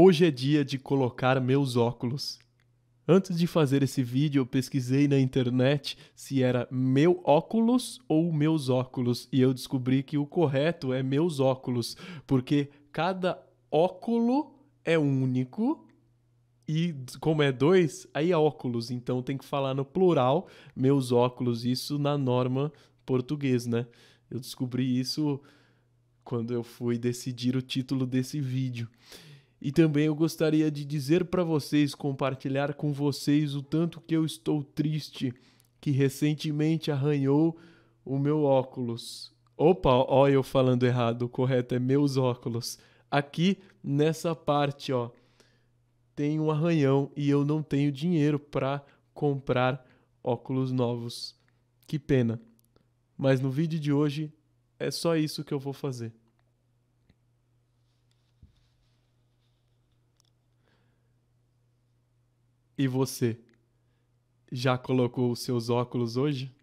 Hoje é dia de colocar meus óculos. Antes de fazer esse vídeo, eu pesquisei na internet se era meu óculos ou meus óculos, e eu descobri que o correto é meus óculos, porque cada óculo é único e como é dois, aí é óculos, então tem que falar no plural meus óculos, isso na norma português, né? Eu descobri isso quando eu fui decidir o título desse vídeo. E também eu gostaria de dizer para vocês, compartilhar com vocês o tanto que eu estou triste que recentemente arranhou o meu óculos. Opa, ó, eu falando errado, o correto é meus óculos. Aqui nessa parte, ó, tem um arranhão e eu não tenho dinheiro para comprar óculos novos. Que pena. Mas no vídeo de hoje é só isso que eu vou fazer. E você? Já colocou os seus óculos hoje?